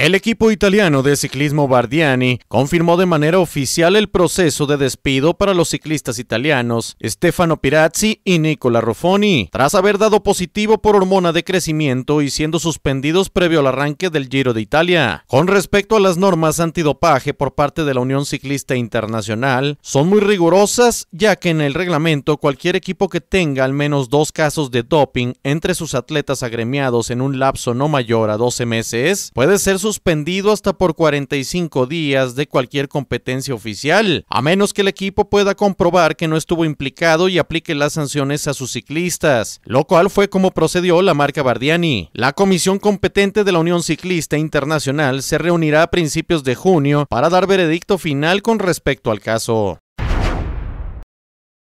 El equipo italiano de ciclismo Bardiani confirmó de manera oficial el proceso de despido para los ciclistas italianos Stefano Pirazzi y Nicola Ruffoni, tras haber dado positivo por hormona de crecimiento y siendo suspendidos previo al arranque del Giro de Italia. Con respecto a las normas antidopaje por parte de la Unión Ciclista Internacional, son muy rigurosas ya que en el reglamento cualquier equipo que tenga al menos dos casos de doping entre sus atletas agremiados en un lapso no mayor a 12 meses puede ser suspendido suspendido hasta por 45 días de cualquier competencia oficial, a menos que el equipo pueda comprobar que no estuvo implicado y aplique las sanciones a sus ciclistas, lo cual fue como procedió la marca Bardiani. La comisión competente de la Unión Ciclista Internacional se reunirá a principios de junio para dar veredicto final con respecto al caso.